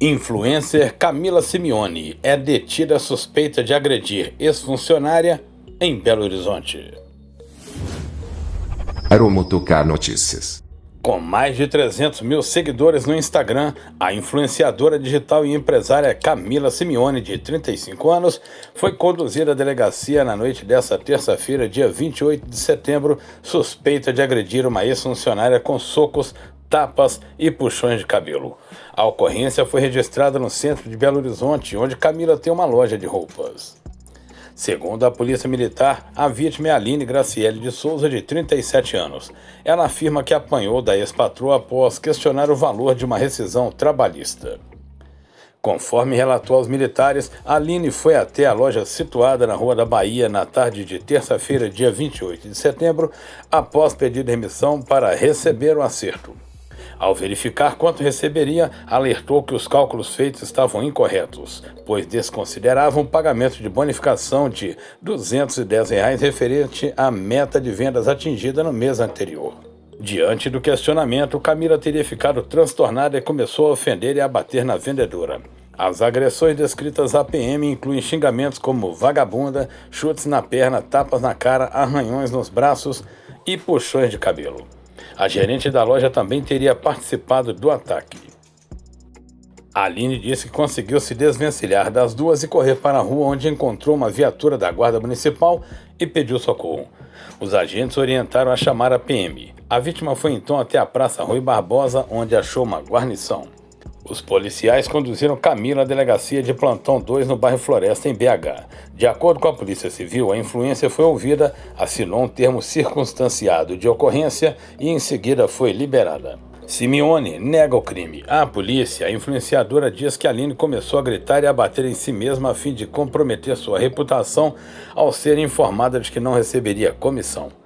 Influencer Camila Simeone é detida suspeita de agredir ex-funcionária em Belo Horizonte. Aeromotocar Notícias. Com mais de 300 mil seguidores no Instagram, a influenciadora digital e empresária Camila Simeone, de 35 anos, foi conduzida à delegacia na noite desta terça-feira, dia 28 de setembro, suspeita de agredir uma ex-funcionária com socos tapas e puxões de cabelo. A ocorrência foi registrada no centro de Belo Horizonte, onde Camila tem uma loja de roupas. Segundo a Polícia Militar, a vítima é Aline Graciele de Souza, de 37 anos. Ela afirma que apanhou da ex-patroa após questionar o valor de uma rescisão trabalhista. Conforme relatou aos militares, Aline foi até a loja situada na Rua da Bahia na tarde de terça-feira, dia 28 de setembro, após pedir emissão para receber o acerto. Ao verificar quanto receberia, alertou que os cálculos feitos estavam incorretos, pois desconsideravam o pagamento de bonificação de R$ 210 referente à meta de vendas atingida no mês anterior. Diante do questionamento, Camila teria ficado transtornada e começou a ofender e a bater na vendedora. As agressões descritas à PM incluem xingamentos como vagabunda, chutes na perna, tapas na cara, arranhões nos braços e puxões de cabelo. A gerente da loja também teria participado do ataque. Aline disse que conseguiu se desvencilhar das duas e correr para a rua onde encontrou uma viatura da Guarda Municipal e pediu socorro. Os agentes orientaram a chamar a PM. A vítima foi então até a Praça Rui Barbosa, onde achou uma guarnição. Os policiais conduziram Camila à delegacia de plantão 2 no bairro Floresta, em BH. De acordo com a Polícia Civil, a influência foi ouvida, assinou um termo circunstanciado de ocorrência e em seguida foi liberada. Simeone nega o crime. A polícia, a influenciadora, diz que Aline começou a gritar e a bater em si mesma a fim de comprometer sua reputação ao ser informada de que não receberia comissão.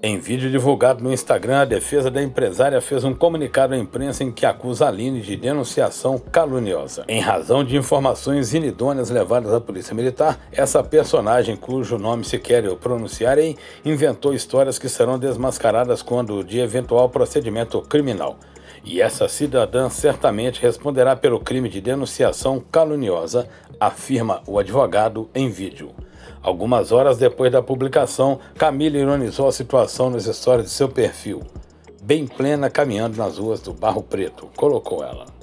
Em vídeo divulgado no Instagram, a defesa da empresária fez um comunicado à imprensa em que acusa Aline de denunciação caluniosa. Em razão de informações inidôneas levadas à Polícia Militar, essa personagem, cujo nome sequer eu pronunciarei, inventou histórias que serão desmascaradas quando de eventual procedimento criminal. E essa cidadã certamente responderá pelo crime de denunciação caluniosa, afirma o advogado em vídeo. Algumas horas depois da publicação, Camila ironizou a situação nas histórias de seu perfil. Bem plena, caminhando nas ruas do Barro Preto, colocou ela.